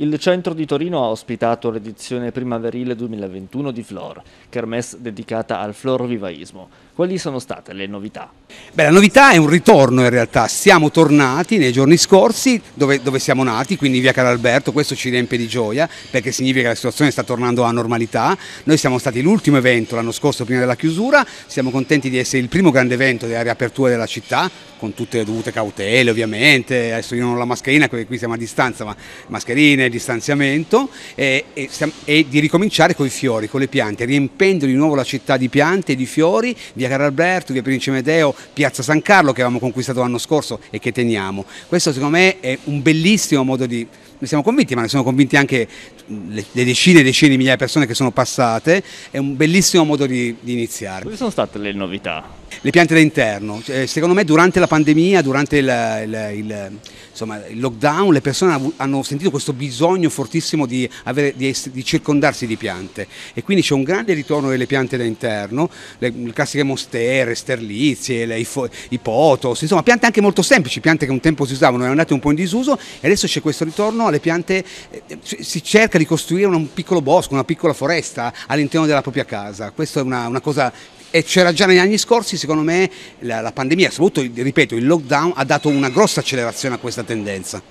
Il centro di Torino ha ospitato l'edizione primaverile 2021 di Flor, kermesse dedicata al florvivaismo. Quali sono state le novità? Beh, la novità è un ritorno in realtà, siamo tornati nei giorni scorsi dove, dove siamo nati, quindi via Calalberto, questo ci riempie di gioia perché significa che la situazione sta tornando a normalità. Noi siamo stati l'ultimo evento l'anno scorso prima della chiusura, siamo contenti di essere il primo grande evento della riapertura della città, con tutte le dovute cautele ovviamente, adesso io non ho la mascherina perché qui siamo a distanza, ma mascherine, distanziamento e, e, e, di ricominciare con i fiori, con le piante, riempendo di nuovo la città di piante e di fiori, via Caralberto, via Principe Medeo, piazza San Carlo che avevamo conquistato l'anno scorso e che teniamo. Questo secondo me è un bellissimo modo di... Ne siamo convinti, ma ne sono convinti anche le, le decine e decine di migliaia di persone che sono passate, è un bellissimo modo di, di iniziare. Quali sono state le novità le piante da interno. Eh, secondo me durante la pandemia, durante il, il, il, insomma, il, lockdown, le persone hanno sentito questo bisogno fortissimo di, avere, di, di circondarsi di piante e quindi c'è un grande ritorno delle piante da interno, le, le classiche mostere, sterlizie, le, i, i, potos, insomma piante anche molto semplici, piante che un tempo si usavano, erano andate un po' in disuso e adesso c'è questo ritorno alle piante, eh, si cerca di costruire un piccolo bosco, una piccola foresta all'interno della propria casa, questa è una, una cosa e c'era già negli anni scorsi, secondo me la, la pandemia, soprattutto ripeto, il lockdown ha dato una grossa accelerazione a questa tendenza.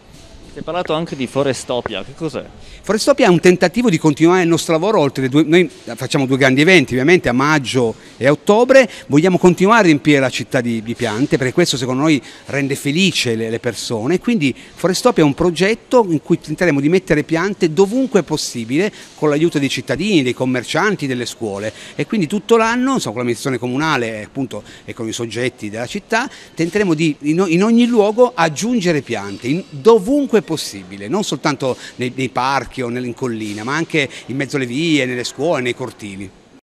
Si è parlato anche di Forestopia, che cos'è? Forestopia è un tentativo di continuare il nostro lavoro oltre due, noi facciamo due grandi eventi ovviamente a maggio e a ottobre, vogliamo continuare a riempire la città di, di piante perché questo secondo noi rende felice le, le persone, quindi Forestopia è un progetto in cui tenteremo di mettere piante dovunque possibile con l'aiuto dei cittadini, dei commercianti, delle scuole e quindi tutto l'anno insomma, con l'amministrazione comunale appunto, e con i soggetti della città tenteremo di in ogni luogo aggiungere piante, in, dovunque possibile possibile, non soltanto nei, nei parchi o in collina, ma anche in mezzo alle vie, nelle scuole, nei cortili.